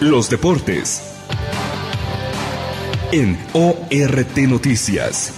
Los deportes en ORT Noticias.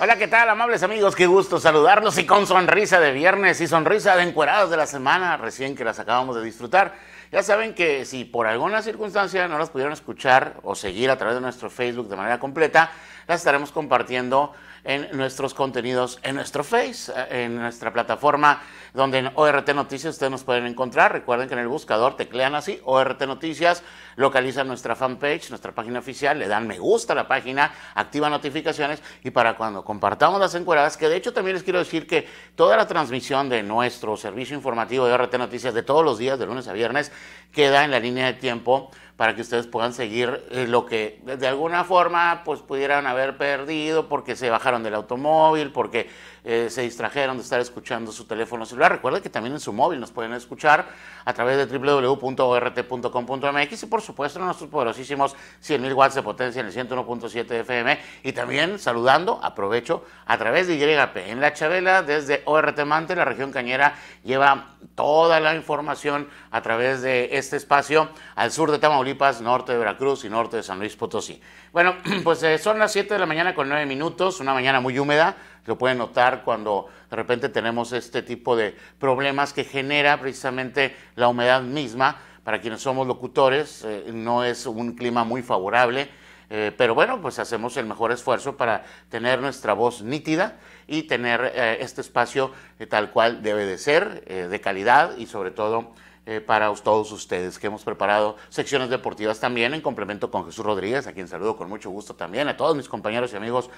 Hola, ¿qué tal, amables amigos? Qué gusto saludarlos y con sonrisa de viernes y sonrisa de encuerados de la semana, recién que las acabamos de disfrutar. Ya saben que si por alguna circunstancia no las pudieron escuchar o seguir a través de nuestro Facebook de manera completa, las estaremos compartiendo en nuestros contenidos en nuestro Face, eh, en nuestra plataforma donde en ORT Noticias ustedes nos pueden encontrar. Recuerden que en el buscador teclean así ORT Noticias, localizan nuestra fanpage, nuestra página oficial, le dan me gusta a la página, activan notificaciones y para cuando compartamos las encueradas, que de hecho también les quiero decir que toda la transmisión de nuestro servicio informativo de ORT Noticias de todos los días, de lunes a viernes, queda en la línea de tiempo para que ustedes puedan seguir eh, lo que de alguna forma pues pudieran haber perdido porque se bajaron del automóvil, porque eh, se distrajeron de estar escuchando su teléfono celular. Recuerden que también en su móvil nos pueden escuchar a través de www.ort.com.mx y por supuesto nuestros poderosísimos 100.000 watts de potencia en el 101.7 FM y también saludando, aprovecho, a través de YP en La Chabela desde ORT Mante, la región cañera lleva toda la información a través de este espacio al sur de Tamaulipas norte de Veracruz y norte de San Luis Potosí. Bueno, pues eh, son las 7 de la mañana con 9 minutos, una mañana muy húmeda, lo pueden notar cuando de repente tenemos este tipo de problemas que genera precisamente la humedad misma. Para quienes somos locutores, eh, no es un clima muy favorable. Eh, pero bueno, pues hacemos el mejor esfuerzo para tener nuestra voz nítida y tener este espacio tal cual debe de ser, de calidad y sobre todo eh, para todos ustedes, que hemos preparado secciones deportivas también en complemento con Jesús Rodríguez, a quien saludo con mucho gusto también, a todos mis compañeros y amigos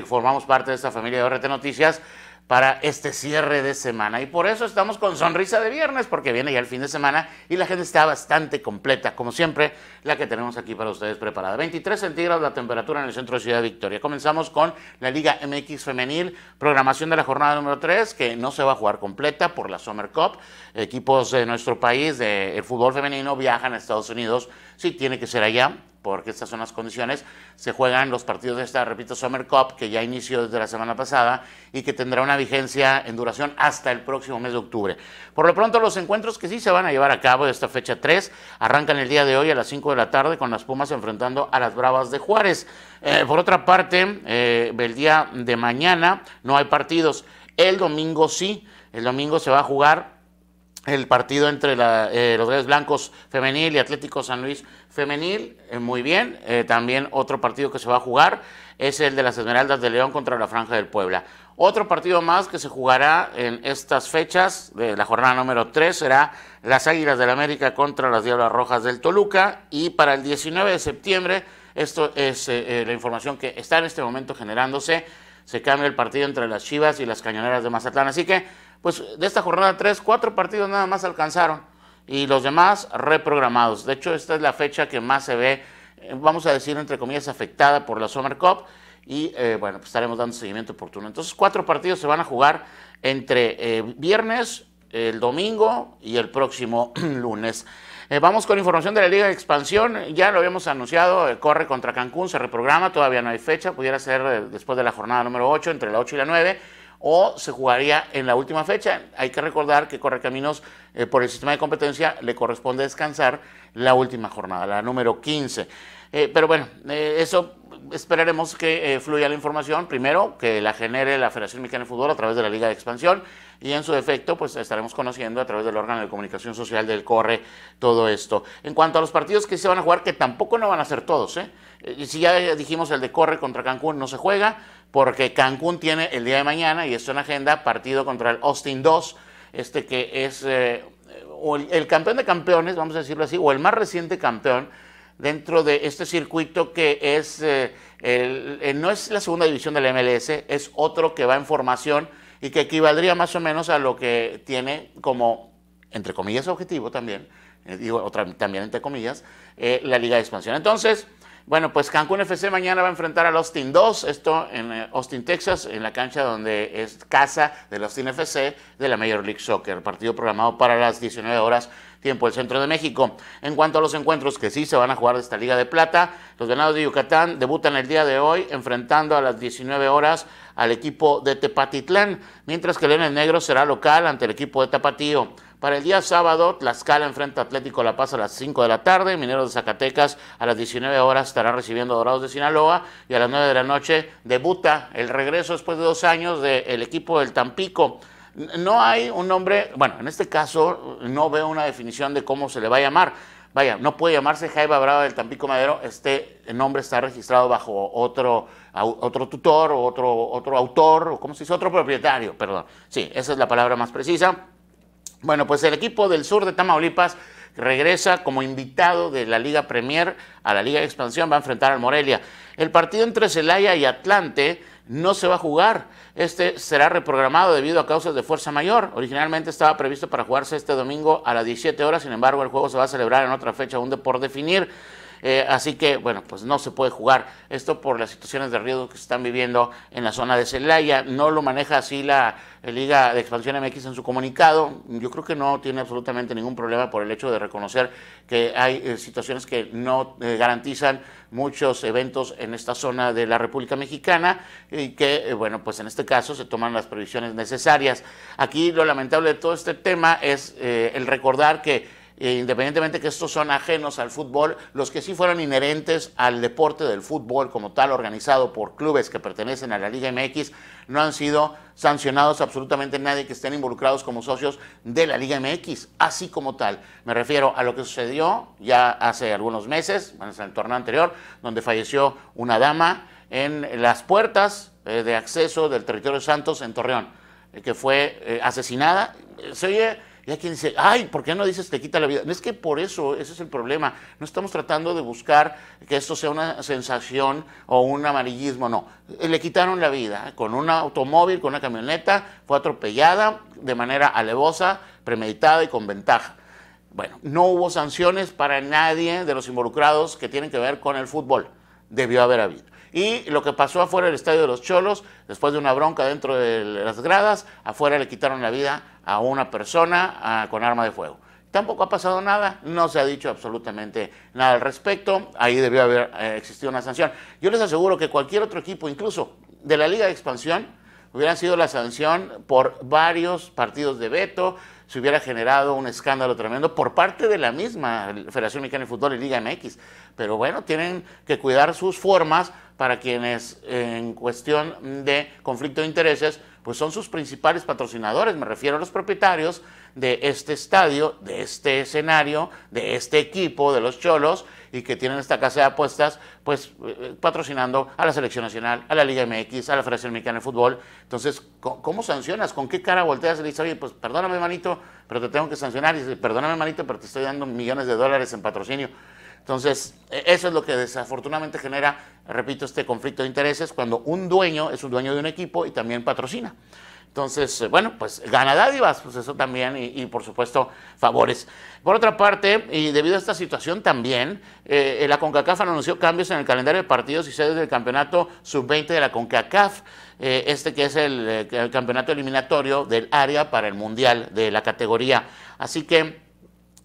que formamos parte de esta familia de RT Noticias para este cierre de semana. Y por eso estamos con sonrisa de viernes, porque viene ya el fin de semana y la gente está bastante completa, como siempre, la que tenemos aquí para ustedes preparada. 23 centígrados la temperatura en el centro de Ciudad Victoria. Comenzamos con la Liga MX Femenil, programación de la jornada número 3, que no se va a jugar completa por la Summer Cup. Equipos de nuestro país, del fútbol femenino, viajan a Estados Unidos, sí, tiene que ser allá porque estas son las condiciones, se juegan los partidos de esta, repito, Summer Cup, que ya inició desde la semana pasada y que tendrá una vigencia en duración hasta el próximo mes de octubre. Por lo pronto, los encuentros que sí se van a llevar a cabo de esta fecha 3 arrancan el día de hoy a las 5 de la tarde con las Pumas enfrentando a las Bravas de Juárez. Eh, por otra parte, eh, el día de mañana no hay partidos, el domingo sí, el domingo se va a jugar el partido entre eh, los Reyes Blancos femenil y Atlético San Luis femenil, eh, muy bien. Eh, también otro partido que se va a jugar es el de las Esmeraldas de León contra la Franja del Puebla. Otro partido más que se jugará en estas fechas de la jornada número 3 será las Águilas del América contra las Diablas Rojas del Toluca y para el 19 de septiembre, esto es la información que está en este momento generándose, se cambia el partido entre las Chivas y las Cañoneras de Mazatlán. Así que pues de esta jornada 3, cuatro partidos nada más alcanzaron y los demás reprogramados. De hecho, esta es la fecha que más se ve, eh, vamos a decir, entre comillas, afectada por la Summer Cup y eh, bueno, pues estaremos dando seguimiento oportuno. Entonces, cuatro partidos se van a jugar entre eh, viernes, el domingo y el próximo lunes. vamos con información de la Liga de Expansión. Ya lo habíamos anunciado, corre contra Cancún, se reprograma, todavía no hay fecha, pudiera ser después de la jornada número 8, entre la 8 y la 9 o se jugaría en la última fecha. Hay que recordar que Correcaminos, eh, por el sistema de competencia, le corresponde descansar la última jornada, la número 15. Eh, pero bueno, eh, eso esperaremos que fluya la información. Primero, que la genere la Federación Mexicana de Fútbol a través de la Liga de Expansión y en su defecto, pues estaremos conociendo a través del órgano de comunicación social del CORRE todo esto. En cuanto a los partidos que se van a jugar, que tampoco no van a ser todos, ¿eh? eh y si ya dijimos el de Corre contra Cancún no se juega, porque Cancún tiene el día de mañana, y esto en agenda, partido contra el Austin 2, este que es eh, el campeón de campeones, vamos a decirlo así, o el más reciente campeón dentro de este circuito que es, eh, no es la segunda división de la MLS, es otro que va en formación y que equivaldría más o menos a lo que tiene como, entre comillas, objetivo también, eh, digo otra, también entre comillas, eh, la Liga de Expansión. Entonces, bueno, pues Cancún FC mañana va a enfrentar al Austin 2, esto en eh, Austin, Texas, en la cancha donde es casa del Austin FC de la Major League Soccer, partido programado para las 19 horas tiempo del centro de México. En cuanto a los encuentros que sí se van a jugar de esta Liga de Plata, los ganados de Yucatán debutan el día de hoy enfrentando a las 19 horas al equipo de Tepatitlán, mientras que el Negro será local ante el equipo de Tapatío. Para el día sábado, Tlaxcala enfrenta Atlético La Paz a las 5 de la tarde, Mineros de Zacatecas a las 19 horas estará recibiendo Dorados de Sinaloa y a las 9 de la noche debuta el regreso después de dos años del equipo del Tampico. No hay un nombre, bueno, en este caso no veo una definición de cómo se le va a llamar. Vaya, no puede llamarse Jaiba Brava del Tampico Madero, este nombre está registrado bajo otro, otro tutor, otro, otro autor, o como se dice, otro propietario, perdón. Sí, esa es la palabra más precisa bueno, pues el equipo del sur de Tamaulipas regresa como invitado de la Liga Premier a la Liga de Expansión, va a enfrentar al Morelia. El partido entre Celaya y Atlante no se va a jugar. Este será reprogramado debido a causas de fuerza mayor. Originalmente estaba previsto para jugarse este domingo a las 17 horas, sin embargo el juego se va a celebrar en otra fecha aún de por definir. Eh, así que, bueno, pues no se puede jugar. Esto por las situaciones de riesgo que se están viviendo en la zona de Celaya. No lo maneja así la eh, Liga de Expansión MX en su comunicado. Yo creo que no tiene absolutamente ningún problema por el hecho de reconocer que hay eh, situaciones que no garantizan muchos eventos en esta zona de la República Mexicana y que, bueno, pues en este caso se toman las previsiones necesarias. Aquí lo lamentable de todo este tema es el recordar que eh, independientemente que estos son ajenos al fútbol, los que sí fueron inherentes al deporte del fútbol como tal, organizado por clubes que pertenecen a la Liga MX, no han sido sancionados absolutamente nadie que estén involucrados como socios de la Liga MX, así como tal. Me refiero a lo que sucedió ya hace algunos meses, en el torneo anterior, donde falleció una dama en las puertas eh, de acceso del territorio de Santos en Torreón, eh, que fue asesinada. Se oye y hay quien dice, ay, ¿por qué no dices te quita la vida? No Es que por eso, ese es el problema. No estamos tratando de buscar que esto sea una sensación o un amarillismo, no. Eh, le quitaron la vida ¿eh? con un automóvil, con una camioneta, fue atropellada de manera alevosa, premeditada y con ventaja. Bueno, no hubo sanciones para nadie de los involucrados que tienen que ver con el fútbol. Debió haber habido. Y lo que pasó afuera del estadio de los Cholos, después de una bronca dentro de las gradas, afuera le quitaron la vida a una persona ah, con arma de fuego. Tampoco ha pasado nada, no se ha dicho absolutamente nada al respecto, ahí debió haber eh, existido una sanción. Yo les aseguro que cualquier otro equipo, incluso de la Liga de Expansión, hubiera sido la sanción por varios partidos de veto, se hubiera generado un escándalo tremendo por parte de la misma Federación Mexicana de Fútbol y Liga MX. Pero bueno, tienen que cuidar sus formas para quienes en cuestión de conflicto de intereses, pues son sus principales patrocinadores, me refiero a los propietarios de este estadio, de este escenario, de este equipo, de los cholos, y que tienen esta casa de apuestas, pues eh, eh, patrocinando a la Selección Nacional, a la Liga MX, a la Federación Mexicana de Fútbol. Entonces, ¿cómo, sancionas? ¿Con qué cara volteas y dices, oye, pues perdóname, manito, pero te tengo que sancionar? Y dices, perdóname, manito, pero te estoy dando millones de dólares en patrocinio. Entonces, e-, eso es lo que desafortunadamente genera, repito, este conflicto de intereses cuando un dueño es un dueño de un equipo y también patrocina. Entonces, eh, bueno, pues gana dádivas, pues eso también, y, por supuesto, favores. Por otra parte, y debido a esta situación también, eh, la CONCACAF anunció cambios en el calendario de partidos y sedes del campeonato sub-20 de la CONCACAF, eh, este que es el, eh, el campeonato eliminatorio del área para el Mundial de la categoría. Así que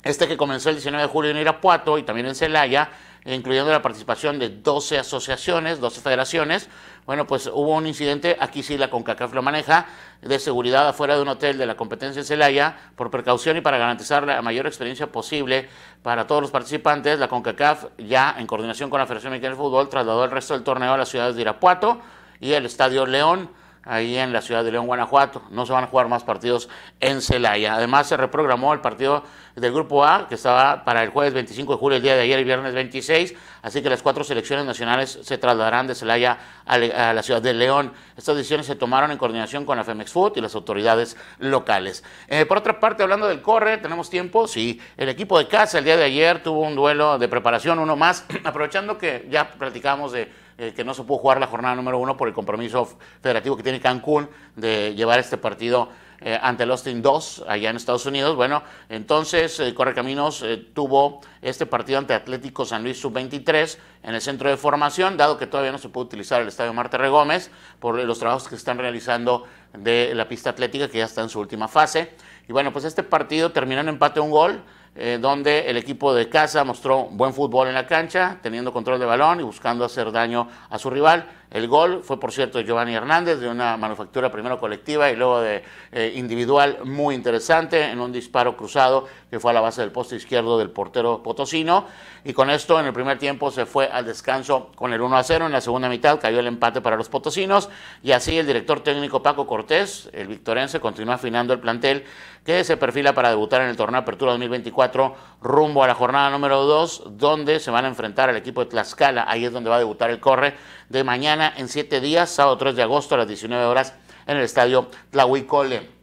este que comenzó el 19 de julio en Irapuato y también en Celaya, incluyendo la participación de 12 asociaciones, 12 federaciones. Bueno, pues hubo un incidente, aquí sí la CONCACAF lo maneja, de seguridad afuera de un hotel de la competencia en Celaya, por precaución y para garantizar la mayor experiencia posible para todos los participantes, la CONCACAF ya en coordinación con la Federación Mexicana de Fútbol trasladó el resto del torneo a las ciudades de Irapuato y el Estadio León ahí en la ciudad de León, Guanajuato. No se van a jugar más partidos en Celaya. Además, se reprogramó el partido del Grupo A, que estaba para el jueves 25 de julio, el día de ayer, y viernes 26. Así que las cuatro selecciones nacionales se trasladarán de Celaya a, la ciudad de León. Estas decisiones se tomaron en coordinación con la Femex Food y las autoridades locales. Eh, por otra parte, hablando del corre, ¿tenemos tiempo? Sí. El equipo de casa el día de ayer tuvo un duelo de preparación, uno más, aprovechando que ya platicamos de eh, que no se pudo jugar la jornada número uno por el compromiso federativo que tiene Cancún de llevar este partido eh, ante el Austin 2 allá en Estados Unidos. Bueno, entonces eh, Correcaminos tuvo este partido ante Atlético San Luis Sub-23 en el centro de formación, dado que todavía no se pudo utilizar el Estadio Marte Gómez por los trabajos que están realizando de la pista atlética que ya está en su última fase. Y bueno, pues este partido terminó en empate un gol eh, donde el equipo de casa mostró buen fútbol en la cancha, teniendo control de balón y buscando hacer daño a su rival. El gol fue, por cierto, de Giovanni Hernández, de una manufactura primero colectiva y luego de eh, individual muy interesante, en un disparo cruzado que fue a la base del poste izquierdo del portero potosino. Y con esto, en el primer tiempo, se fue al descanso con el 1 a 0. En la segunda mitad cayó el empate para los potosinos. Y así el director técnico Paco Cortés, el victorense, continúa afinando el plantel que se perfila para debutar en el torneo Apertura 2024 rumbo a la jornada número 2, donde se van a enfrentar al equipo de Tlaxcala. Ahí es donde va a debutar el corre de mañana en 7 días, sábado 3 de agosto a las 19 horas en el estadio Tlahuicole.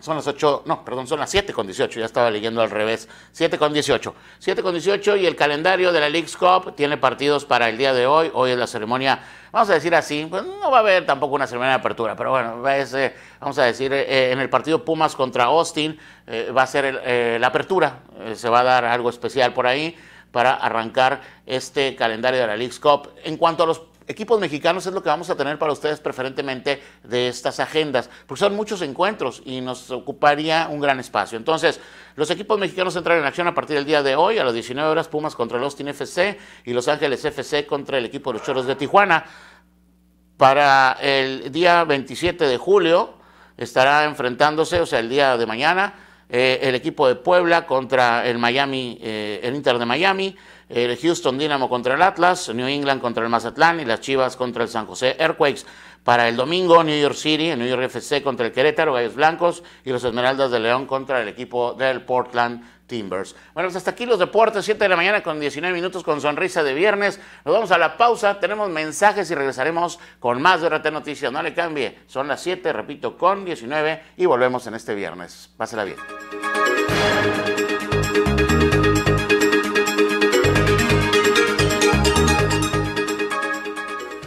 Son las 8, no, perdón, son las 7 con 18, ya estaba leyendo al revés. 7 con 18. 7 con 18 y el calendario de la League's Cup tiene partidos para el día de hoy. Hoy es la ceremonia, vamos a decir así, pues no va a haber tampoco una ceremonia de apertura, pero bueno, eh, vamos a decir, eh, en el partido Pumas contra Austin eh, va a ser la apertura eh, se va a dar algo especial por ahí para arrancar este calendario de la League's Cup. En cuanto a los equipos mexicanos es lo que vamos a tener para ustedes preferentemente de estas agendas, porque son muchos encuentros y nos ocuparía un gran espacio. Entonces, los equipos mexicanos entrarán en acción a partir del día de hoy, a las 19 horas, Pumas contra el Austin FC y Los Ángeles FC contra el equipo de los Choros de Tijuana. Para el día 27 de julio estará enfrentándose, o sea, el día de mañana, eh, el equipo de Puebla contra el Miami, eh, el Inter de Miami, el Houston Dynamo contra el Atlas, New England contra el Mazatlán y las Chivas contra el San José Earthquakes Para el domingo, New York City, el New York FC contra el Querétaro, Gallos Blancos y los Esmeraldas de León contra el equipo del Portland Timbers. Bueno, pues hasta aquí los deportes, 7 de la mañana con 19 minutos con sonrisa de viernes. Nos vamos a la pausa, tenemos mensajes y regresaremos con más de RT Noticias. No le cambie, son las 7, repito, con 19 y volvemos en este viernes. Pásela bien.